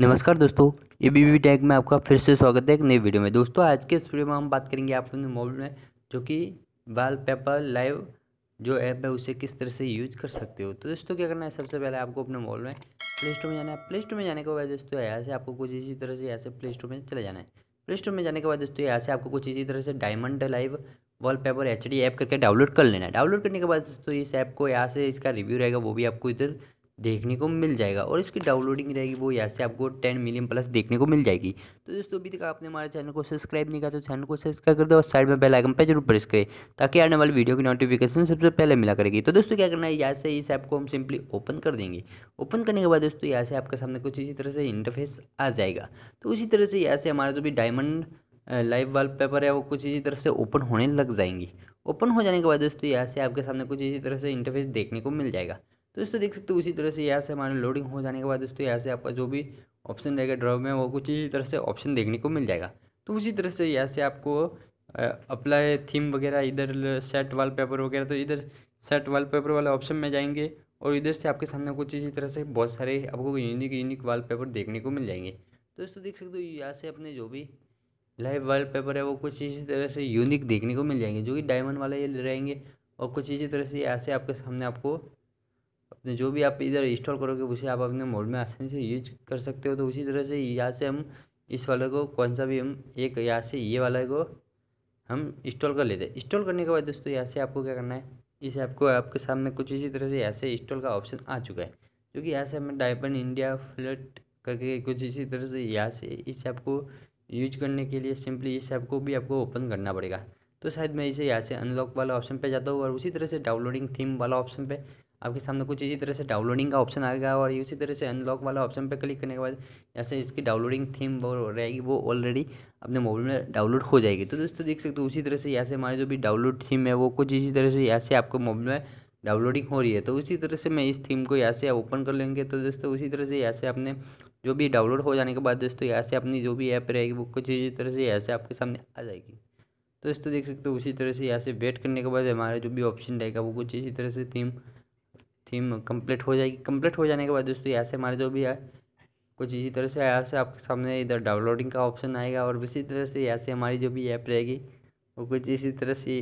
नमस्कार दोस्तों A B we tag में आपका फिर से स्वागत है एक नई वीडियो में दोस्तों आज के इस वीडियो में हम बात करेंगे आप अपने मोबाइल में जो कि वाल पेपर लाइव जो ऐप है उसे किस तरह से यूज कर सकते हो तो दोस्तों क्या करना है सबसे पहले आपको अपने मोबाइल में प्ले स्टोर में जाना है प्ले स्टोर में जाने के बाद दोस्तों यहाँ से आपको कुछ इसी तरह से यहाँ से प्ले स्टोर में चले जाना है प्ले स्टोर में जाने के बाद दोस्तों यहाँ से आपको कुछ इसी तरह से diamond live wallpaper H D app करके डाउनलोड कर लेना है डाउनलोड करने के बाद दोस्तों इस ऐप को यहाँ से इसका रिव्यू रहेगा वो भी आपको इधर देखने को मिल जाएगा और इसकी डाउनलोडिंग रहेगी वो यहाँ से आपको टेन मिलियन प्लस देखने को मिल जाएगी तो दोस्तों अभी तक आपने हमारे चैनल को सब्सक्राइब नहीं किया तो चैनल को सब्सक्राइब कर दो और साइड में बेल आइकन पर जरूर प्रेस करें ताकि आने वाली वीडियो की नोटिफिकेशन सबसे पहले मिला करेगी तो दोस्तों क्या करना है यहाँ से इस ऐप को हम सिंपली ओपन कर देंगे ओपन करने के बाद दोस्तों यहाँ से आपके सामने कुछ इसी तरह से इंटरफेस आ जाएगा तो उसी तरह से यहाँ से हमारा जो भी डायमंड लाइव पेपर है वो कुछ इसी तरह से ओपन होने लग जाएंगे ओपन हो जाने के बाद दोस्तों यहाँ से आपके सामने कुछ इसी तरह से इंटरफेस देखने को मिल जाएगा तो दोस्तों देख सकते हो उसी तरह से यहाँ से हमारे लोडिंग हो जाने के बाद दोस्तों यहाँ से आपका जो भी ऑप्शन रहेगा ड्रॉप में वो कुछ इसी तरह से ऑप्शन देखने को मिल जाएगा तो उसी तरह से यहाँ से आपको अप्लाई थीम वगैरह इधर सेट वाल पेपर वगैरह तो इधर सेट वाल पेपर वाले ऑप्शन में जाएंगे और इधर से आपके सामने कुछ इसी तरह से बहुत सारे आपको यूनिक यूनिक वाल पेपर देखने को मिल जाएंगे तो दोस्तों देख सकते हो यहाँ से अपने जो भी लाइव वाल पेपर है वो कुछ इसी तरह से यूनिक देखने को मिल जाएंगे जो कि डायमंड वाले रहेंगे और कुछ इसी तरह से यहाँ से आपके सामने आपको अपने जो भी आप इधर इंस्टॉल करोगे उसे आप अपने मोड में आसानी से यूज कर सकते हो तो उसी तरह से यहाँ से हम इस वाले को कौन सा भी हम एक यहाँ से ये वाले को हम इंस्टॉल कर लेते हैं इंस्टॉल करने के बाद दोस्तों यहाँ से आपको क्या करना है इस ऐप को आपके सामने कुछ इसी तरह से यहाँ से इंस्टॉल का ऑप्शन आ चुका है जो कि यहाँ से हमें डायपन इंडिया फ्लट करके कुछ इसी तरह से यहाँ से इस ऐप को यूज करने के लिए सिंपली इस ऐप को भी आपको ओपन करना पड़ेगा तो शायद मैं इसे यहाँ से अनलॉक वाला ऑप्शन पर जाता हूँ और उसी तरह से डाउनलोडिंग थीम वाला ऑप्शन पर आपके सामने कुछ इसी तरह से डाउनलोडिंग का ऑप्शन आएगा और इसी तरह से अनलॉक वाला ऑप्शन पर क्लिक करने के बाद जैसे इसकी डाउनलोडिंग थीम वो रहेगी वो ऑलरेडी अपने मोबाइल में डाउनलोड हो जाएगी तो दोस्तों देख सकते हो उसी तरह से यहाँ से हमारी जो भी डाउनलोड थीम है वो कुछ इसी तरह से यहाँ से आपको मोबाइल में डाउनलोडिंग हो रही है तो उसी तरह से मैं इस थीम को यहाँ से ओपन कर लेंगे तो दोस्तों उसी तरह से यहाँ से आपने जो भी डाउनलोड हो जाने के बाद दोस्तों यहाँ से अपनी जो भी ऐप रहेगी वो कुछ इसी तरह से यहाँ से आपके सामने आ जाएगी तो दोस्तों देख सकते हो उसी तरह से यहाँ से वेट करने के बाद हमारा जो भी ऑप्शन रहेगा वो कुछ इसी तरह से थीम थीम कंप्लीट हो जाएगी कंप्लीट हो जाने के बाद दोस्तों यहाँ से हमारे जो भी है कुछ इसी तरह से यहाँ से आपके सामने इधर डाउनलोडिंग का ऑप्शन आएगा और इसी तरह से यहाँ से हमारी जो भी ऐप रहेगी वो कुछ इसी तरह से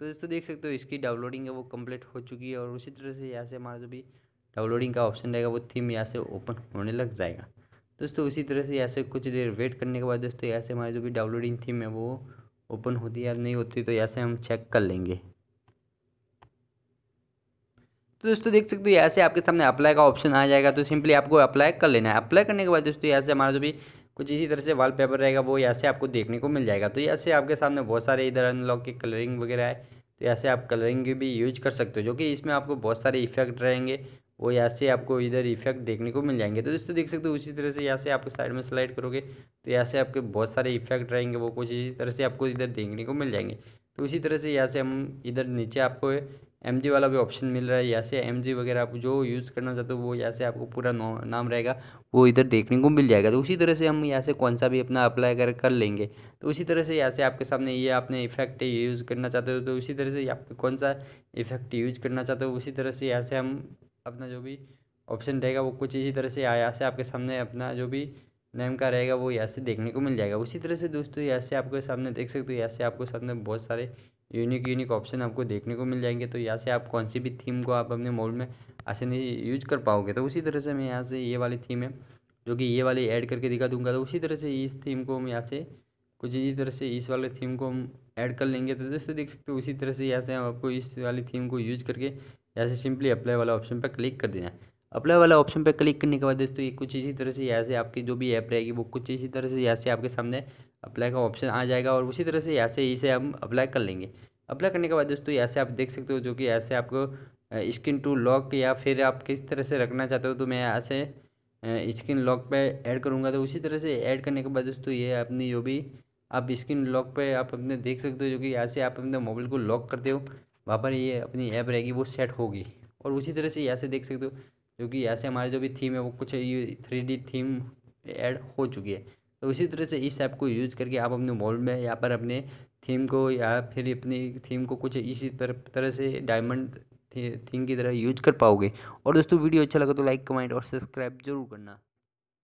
तो दोस्तों देख सकते हो इसकी डाउनलोडिंग है वो कंप्लीट हो चुकी है और उसी तरह से यहाँ से हमारा जो भी डाउनलोडिंग का ऑप्शन रहेगा वो थीम यहाँ से ओपन होने लग जाएगा दोस्तों उसी तरह से यहाँ से कुछ देर वेट करने के बाद दोस्तों यहाँ से हमारी जो भी डाउनलोडिंग थीम है वो ओपन होती है या नहीं होती तो यहाँ से हम चेक कर लेंगे तो दोस्तों देख सकते हो यहाँ से आपके सामने अप्लाई का ऑप्शन आ जाएगा तो सिंपली आपको अप्लाई कर लेना है अप्लाई करने के बाद दोस्तों यहाँ से हमारा जो भी कुछ इसी तरह से वॉलपेपर रहेगा वो यहाँ से आपको देखने को मिल जाएगा तो यहाँ से आपके सामने बहुत सारे इधर अनलॉक के कलरिंग वगैरह है तो यहाँ से आप कलरिंग भी यूज कर सकते हो जो कि इसमें आपको बहुत सारे इफेक्ट रहेंगे वो यहाँ से आपको इधर इफेक्ट देखने को मिल जाएंगे तो दोस्तों देख सकते हो उसी तरह से यहाँ से आपके साइड में स्लाइड करोगे तो यहाँ से आपके बहुत सारे इफेक्ट रहेंगे वो कुछ इसी तरह से आपको इधर देखने को मिल जाएंगे तो उसी तरह से यहाँ से हम इधर नीचे आपको एम जी वाला भी ऑप्शन मिल रहा है यहाँ से एम जी वगैरह आप जो यूज़ करना चाहते हो वो यहाँ से आपको पूरा नाम रहेगा वो इधर देखने को मिल जाएगा तो उसी तरह से हम यहाँ से कौन सा भी अपना अप्लाई कर कर लेंगे तो उसी तरह से यहाँ से आपके सामने ये आपने इफेक्ट यूज़ करना चाहते हो तो उसी तरह से आप कौन सा इफेक्ट यूज़ करना चाहते हो उसी तरह से यहाँ से हम अपना जो भी ऑप्शन रहेगा वो कुछ इसी तरह से यहाँ से आपके सामने अपना जो भी नेम का रहेगा वो यहाँ से देखने को मिल जाएगा उसी तरह से दोस्तों यहाँ से आपके सामने देख सकते हो यहाँ से आपको सामने बहुत सारे यूनिक यूनिक ऑप्शन आपको देखने को मिल जाएंगे तो यहाँ से आप कौन सी भी थीम को आप अपने मोड में आसानी से यूज कर पाओगे तो उसी तरह से मैं यहाँ से ये वाली थीम है जो कि ये वाली ऐड करके दिखा दूंगा तो उसी तरह से इस थीम को हम यहाँ से कुछ इसी तरह से इस वाले थीम को हम ऐड कर लेंगे तो दोस्तों देख सकते हो उसी तरह से यहाँ से हम आपको इस वाली थीम को यूज करके यहाँ से सिंपली अप्लाई वाला ऑप्शन पर क्लिक कर देना है अप्लाई वाला ऑप्शन पर क्लिक करने के बाद दोस्तों ये कुछ इसी तरह से यहाँ से आपकी जो भी ऐप रहेगी वो कुछ इसी तरह से यहाँ से आपके सामने अप्लाई का ऑप्शन आ जाएगा और उसी तरह से यहाँ से इसे हम अप्लाई कर लेंगे अप्लाई करने के बाद दोस्तों यहाँ से आप देख सकते हो जो कि ऐसे आपको स्किन टू लॉक या फिर आप किस तरह से रखना चाहते हो तो मैं यहाँ से स्किन लॉक पे ऐड करूँगा तो उसी तरह से ऐड करने के बाद दोस्तों ये अपनी जो भी आप स्किन लॉक पे आप अपने देख सकते हो जो कि यहाँ से आप अपने मोबाइल को लॉक करते हो वहाँ पर ये अपनी ऐप रहेगी वो सेट होगी और उसी तरह से यहाँ से देख सकते हो जो कि यहाँ से हमारी जो भी थीम है वो कुछ थ्री थ्री थीम ऐड हो चुकी है तो इसी तरह से इस ऐप को यूज करके आप अपने मॉल में या पर अपने थीम को या फिर अपनी थीम को कुछ इसी तरह तरह से डायमंड थीम की तरह यूज कर पाओगे और दोस्तों वीडियो अच्छा लगा तो लाइक कमेंट और सब्सक्राइब जरूर करना